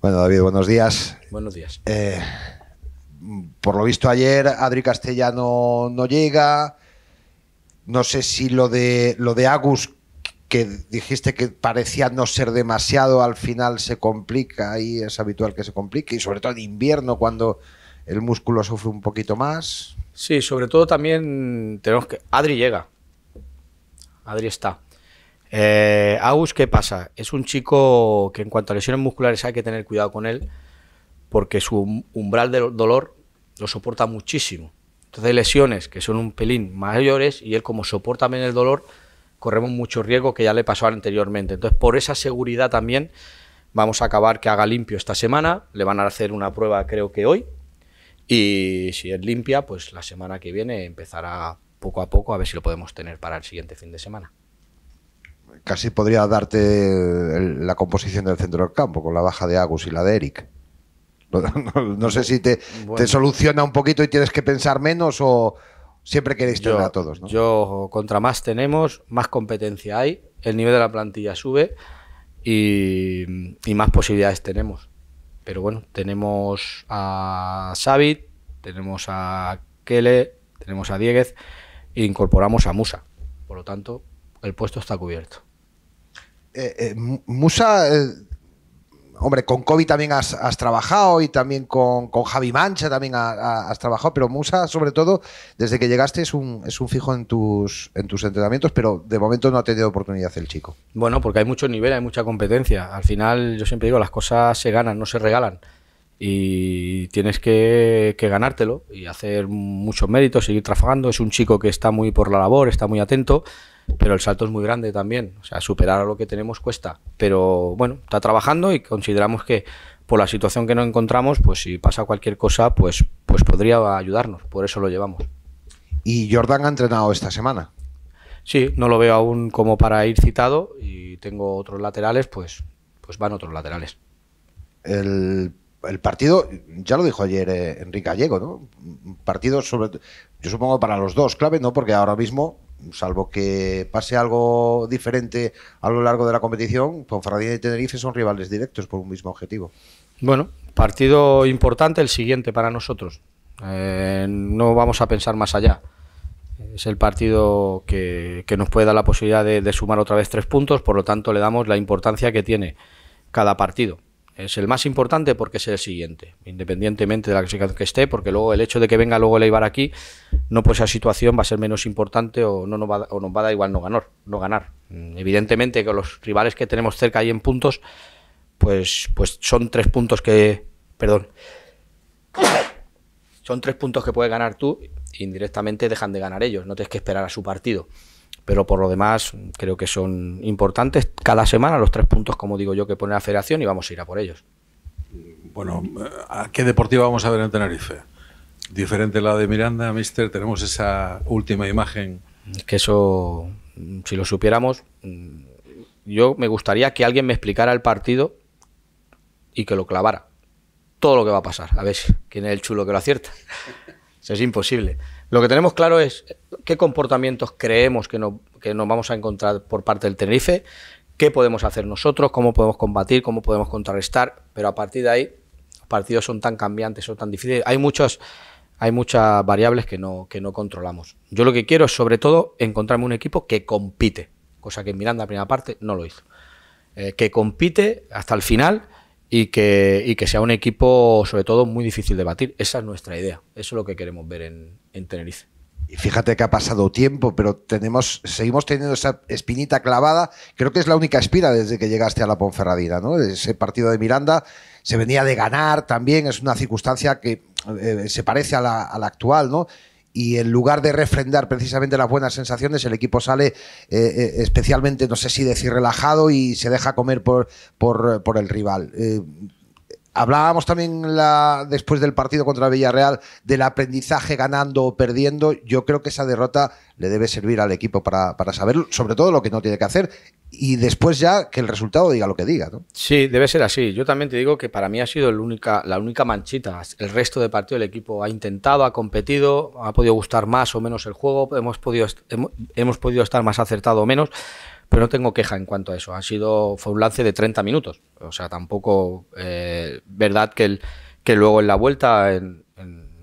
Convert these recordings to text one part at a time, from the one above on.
Bueno, David, buenos días. Buenos días. Eh, por lo visto ayer Adri Castellano no llega. No sé si lo de lo de Agus que dijiste que parecía no ser demasiado, al final se complica y es habitual que se complique, y sobre todo en invierno cuando el músculo sufre un poquito más. Sí, sobre todo también tenemos que... Adri llega, Adri está, eh, Agus, ¿qué pasa? Es un chico que en cuanto a lesiones musculares hay que tener cuidado con él porque su um, umbral del dolor lo soporta muchísimo. Entonces lesiones que son un pelín mayores y él como soporta bien el dolor, corremos mucho riesgo que ya le pasó anteriormente. Entonces por esa seguridad también vamos a acabar que haga limpio esta semana, le van a hacer una prueba creo que hoy y si es limpia, pues la semana que viene empezará poco a poco a ver si lo podemos tener para el siguiente fin de semana casi podría darte la composición del centro del campo con la baja de Agus y la de Eric. No, sé si te, soluciona un poquito y tienes que pensar menos o siempre queréis tener a todos. Yo, contra más tenemos, más competencia hay, el nivel de la plantilla sube y, más posibilidades tenemos. Pero bueno, tenemos a Xavi, tenemos a Kele, tenemos a Dieguez e incorporamos a Musa. Por lo tanto, el puesto está cubierto. Eh, eh, Musa, eh, hombre, con Kobe también has, trabajado y también con, Javi Mancha también has trabajado, pero Musa, sobre todo, desde que llegaste es un, es un fijo en tus, en tus entrenamientos, pero de momento no ha tenido oportunidad el chico. Bueno, porque hay mucho nivel, hay mucha competencia. Al final, yo siempre digo, las cosas se ganan, no se regalan. Y tienes que, que ganártelo y hacer muchos méritos, seguir trabajando. Es un chico que está muy por la labor, está muy atento pero el salto es muy grande también. O sea, superar a lo que tenemos cuesta. Pero bueno, está trabajando y consideramos que por la situación que nos encontramos, pues si pasa cualquier cosa, pues, pues podría ayudarnos. Por eso lo llevamos. ¿Y Jordan ha entrenado esta semana? Sí, no lo veo aún como para ir citado y tengo otros laterales, pues, pues van otros laterales. El partido, ya lo dijo ayer eh, Enrique Gallego, ¿no? partido sobre. Yo supongo para los dos clave, ¿no? Porque ahora mismo salvo que pase algo diferente a lo largo de la competición, Ponferradina y Tenerife son rivales directos por un mismo objetivo. Bueno, partido importante el siguiente para nosotros. Eh, no vamos a pensar más allá. Es el partido que, nos puede dar la posibilidad de sumar otra vez tres puntos, por lo tanto le damos la importancia que tiene cada partido es el más importante porque es el siguiente, independientemente de la clasificación que esté, porque luego el hecho de que venga luego el Eibar aquí, no pues esa situación va a ser menos importante o, no nos, va, nos va a dar igual no ganar, no ganar. Mm, evidentemente que los rivales que tenemos cerca ahí en puntos, pues, pues son tres puntos que, perdón, son tres puntos que puedes ganar tú y indirectamente dejan de ganar ellos, no tienes que esperar a su partido pero por lo demás creo que son importantes cada semana los tres puntos, como digo yo, que pone la federación y vamos a ir a por ellos. Bueno, ¿a qué deportiva vamos a ver en Tenerife? Diferente la de Miranda, Mister, tenemos esa última imagen. Es que eso, si lo supiéramos, yo me gustaría que alguien me explicara el partido y que lo clavara. Todo lo que va a pasar, a ver quién es el chulo que lo acierta. Eso es imposible. Lo que tenemos claro es qué comportamientos creemos que, nos vamos a encontrar por parte del Tenerife, qué podemos hacer nosotros, cómo podemos combatir, cómo podemos contrarrestar, pero a partir de ahí los partidos son tan cambiantes, son tan difíciles, hay muchas, hay muchas variables que no, que no controlamos. Yo lo que quiero es sobre todo encontrarme un equipo que compite, cosa que en Miranda la primera parte no lo hizo, eh, que compite hasta el final y que, y que sea un equipo sobre todo muy difícil de batir. Esa es nuestra idea, eso es lo que queremos ver en, en Tenerife. Y fíjate que ha pasado tiempo, pero tenemos, seguimos teniendo esa espinita clavada. Creo que es la única espira desde que llegaste a la Ponferradina, ¿no? Ese partido de Miranda se venía de ganar también, es una circunstancia que eh, se parece a la, actual, ¿no? y en lugar de refrendar precisamente las buenas sensaciones, el equipo sale eh, eh, especialmente, no sé si decir relajado y se deja comer por, por, por el rival. Hablábamos también la, después del partido contra Villarreal del aprendizaje ganando o perdiendo. Yo creo que esa derrota le debe servir al equipo para, para saber sobre todo lo que no tiene que hacer y después ya que el resultado diga lo que diga. ¿no? Sí, debe ser así. Yo también te digo que para mí ha sido única, la única manchita. El resto de partido el equipo ha intentado, ha competido, ha podido gustar más o menos el juego, hemos podido, hemos podido estar más acertado o menos pero no tengo queja en cuanto a eso. Ha sido, fue un lance de 30 minutos. O sea, tampoco, es eh, verdad que, luego en la vuelta, en,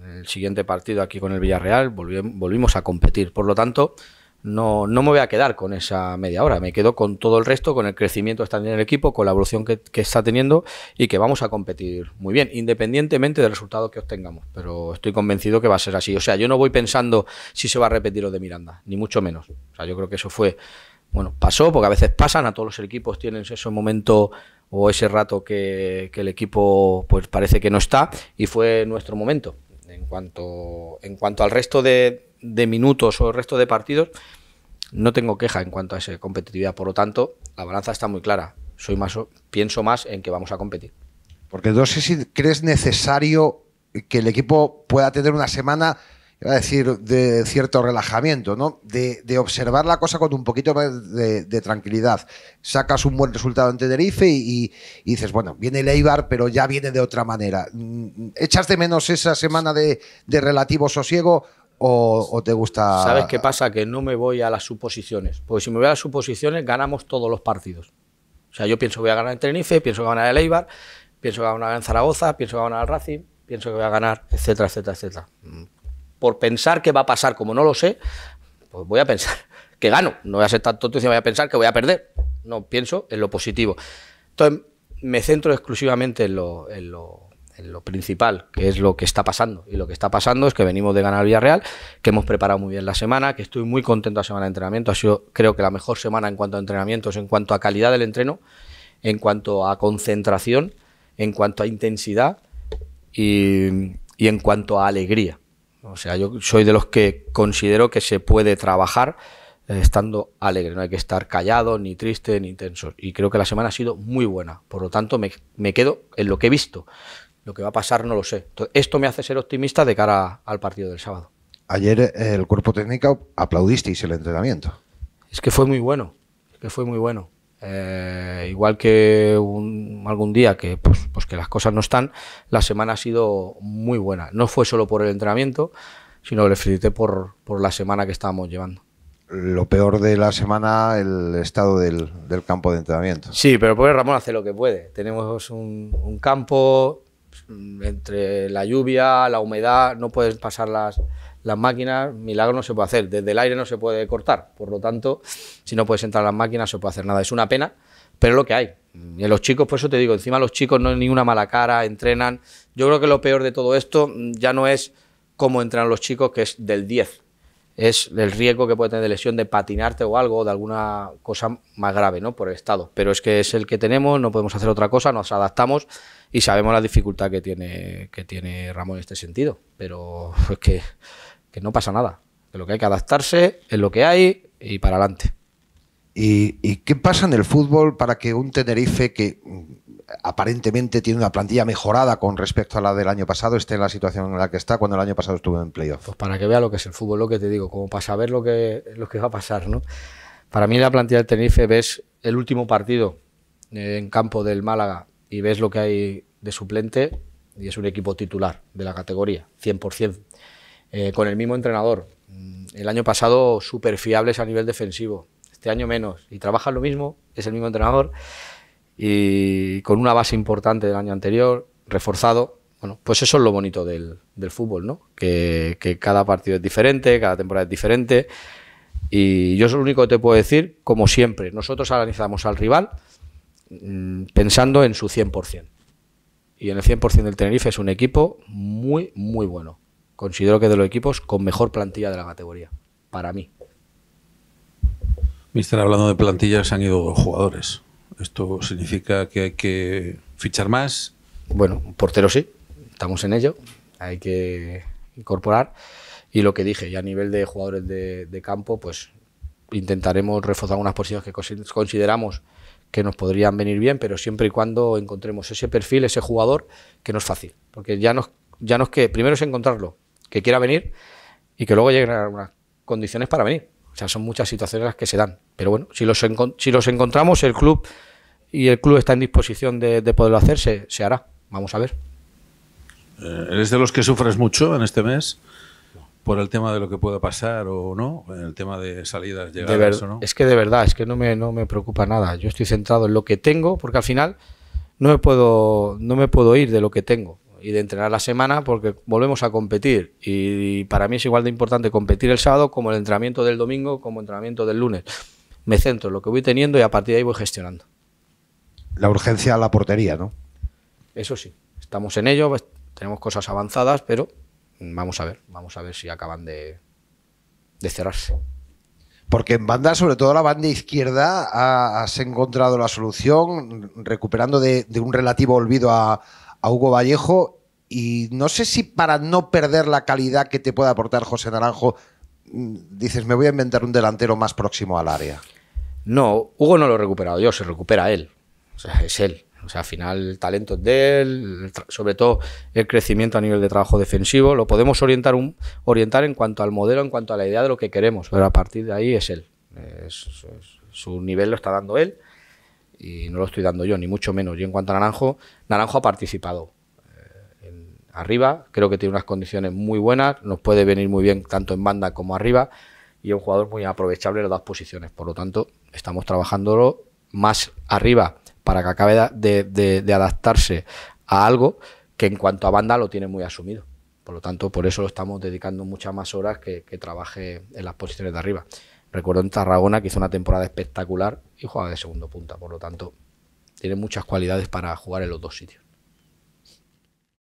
el siguiente partido aquí con el Villarreal, volvimos a competir. Por lo tanto, no, me voy a quedar con esa media hora. Me quedo con todo el resto, con el crecimiento que está teniendo el equipo, con la evolución que, que está teniendo y que vamos a competir muy bien, independientemente del resultado que obtengamos. Pero estoy convencido que va a ser así. O sea, yo no voy pensando si se va a repetir lo de Miranda, ni mucho menos. O sea, yo creo que eso fue bueno, pasó, porque a veces pasan, a todos los equipos tienen ese momento o ese rato que, el equipo pues parece que no está y fue nuestro momento. En cuanto, en cuanto al resto de, minutos o el resto de partidos, no tengo queja en cuanto a esa competitividad. Por lo tanto, la balanza está muy clara. Soy más, pienso más en que vamos a competir. Porque no sé si crees necesario que el equipo pueda tener una semana a decir, de cierto relajamiento, ¿no? De, observar la cosa con un poquito de, tranquilidad. Sacas un buen resultado en Tenerife y, dices, bueno, viene el Eibar, pero ya viene de otra manera. Mm, ¿Echas de menos esa semana de, relativo sosiego o, te gusta...? ¿Sabes qué pasa? Que no me voy a las suposiciones. Porque si me voy a las suposiciones, ganamos todos los partidos. O sea, yo pienso que voy a ganar en Tenerife, pienso que voy a ganar el Eibar, pienso que voy a ganar en Zaragoza, pienso que voy a ganar al Racing, pienso que voy a ganar, etcétera, etcétera, etcétera. Mm por pensar que va a pasar, como no lo sé, pues voy a pensar que gano. No voy a ser tan tonto y voy a pensar que voy a perder. No, pienso en lo positivo. Entonces, me centro exclusivamente en lo, principal, que es lo que está pasando. Y lo que está pasando es que venimos de ganar Villarreal, que hemos preparado muy bien la semana, que estoy muy contento la semana de entrenamiento. Ha sido, creo que, la mejor semana en cuanto a entrenamientos, en cuanto a calidad del entreno, en cuanto a concentración, en cuanto a intensidad y en cuanto a alegría. O sea, yo soy de los que considero que se puede trabajar eh, estando alegre, no hay que estar callado, ni triste, ni intenso. Y creo que la semana ha sido muy buena, por lo tanto me, quedo en lo que he visto. Lo que va a pasar no lo sé. esto me hace ser optimista de cara al partido del sábado. Ayer eh, el cuerpo técnico aplaudisteis el entrenamiento. Es que fue muy bueno, es que fue muy bueno. Eh, igual que un, algún día que, pues, pues que las cosas no están, la semana ha sido muy buena. No fue solo por el entrenamiento, sino le felicité por, la semana que estábamos llevando lo peor de la semana el estado del, campo de entrenamiento. Sí, pero pues Ramón hace lo que puede. Tenemos un, campo mm, entre la lluvia, la humedad, no puedes pasar las, las máquinas, milagro no se puede hacer. Desde el aire no se puede cortar, por lo tanto, si no puedes entrar las máquinas, no se puede hacer nada. Es una pena pero es lo que hay. Y los chicos, por eso te digo, encima los chicos no hay ninguna mala cara, entrenan. Yo creo que lo peor de todo esto ya no es cómo entrenan los chicos, que es del 10. Es el riesgo que puede tener de lesión de patinarte o algo, de alguna cosa más grave, ¿no? Por el estado. Pero es que es el que tenemos, no podemos hacer otra cosa, nos adaptamos y sabemos la dificultad que tiene, que tiene Ramón en este sentido. Pero es que, no pasa nada. de lo que hay que adaptarse es lo que hay y para adelante. ¿Y, qué pasa en el fútbol para que un Tenerife que mm, aparentemente tiene una plantilla mejorada con respecto a la del año pasado esté en la situación en la que está cuando el año pasado estuvo en playoff? Pues para que vea lo que es el fútbol, lo que te digo, como para saber lo que, lo que va a pasar. ¿no? Para mí la plantilla del Tenerife ves el último partido eh, en campo del Málaga y ves lo que hay de suplente y es un equipo titular de la categoría, 100%, eh, con el mismo entrenador. Mm, el año pasado súper fiables a nivel defensivo, este año menos, y trabaja lo mismo, es el mismo entrenador, y con una base importante del año anterior, reforzado. Bueno, pues eso es lo bonito del, fútbol, ¿no? Que, cada partido es diferente, cada temporada es diferente. Y yo es lo único que te puedo decir, como siempre, nosotros analizamos al rival mm, pensando en su 100%. Y en el 100% del Tenerife es un equipo muy, muy bueno. Considero que de los equipos con mejor plantilla de la categoría, para mí. Mister, hablando de plantillas, han ido jugadores. ¿Esto significa que hay que fichar más? Bueno, portero sí, estamos en ello, hay que incorporar. Y lo que dije, ya a nivel de jugadores de, campo, pues intentaremos reforzar unas posiciones que consideramos que nos podrían venir bien, pero siempre y cuando encontremos ese perfil, ese jugador, que no es fácil. Porque ya nos, ya que primero es encontrarlo, que quiera venir y que luego lleguen a unas condiciones para venir. O sea, son muchas situaciones las que se dan. Pero bueno, si los, si los encontramos, el club y el club está en disposición de, poderlo hacer, se, hará. Vamos a ver. Eh, ¿Eres de los que sufres mucho en este mes? Por el tema de lo que pueda pasar o no, el tema de salidas, llegadas o no. Es que de verdad, es que no me, no me preocupa nada. Yo estoy centrado en lo que tengo, porque al final no me puedo, no me puedo ir de lo que tengo y de entrenar la semana porque volvemos a competir. Y para mí es igual de importante competir el sábado como el entrenamiento del domingo, como el entrenamiento del lunes. Me centro en lo que voy teniendo y a partir de ahí voy gestionando. La urgencia a la portería, ¿no? Eso sí, estamos en ello, pues, tenemos cosas avanzadas, pero vamos a ver, vamos a ver si acaban de, de cerrarse. Porque en banda, sobre todo la banda izquierda, has encontrado la solución recuperando de un relativo olvido a, Hugo Vallejo y no sé si para no perder la calidad que te puede aportar José Naranjo, mm, dices, me voy a inventar un delantero más próximo al área. No, Hugo no lo he recuperado yo, se recupera él. O sea, es él. O sea, al final el talento es de él, sobre todo el crecimiento a nivel de trabajo defensivo, lo podemos orientar, orientar en cuanto al modelo, en cuanto a la idea de lo que queremos, pero a partir de ahí es él. su nivel lo está dando él y no lo estoy dando yo, ni mucho menos. yo en cuanto a Naranjo, Naranjo ha participado eh, en, arriba, creo que tiene unas condiciones muy buenas, nos puede venir muy bien tanto en banda como arriba, y es un jugador muy aprovechable en las dos posiciones. Por lo tanto, estamos trabajándolo más arriba para que acabe de, adaptarse a algo que en cuanto a banda lo tiene muy asumido. Por lo tanto, por eso lo estamos dedicando muchas más horas que, que trabaje en las posiciones de arriba. Recuerdo en Tarragona que hizo una temporada espectacular y jugaba de segundo punta, por lo tanto, tiene muchas cualidades para jugar en los dos sitios.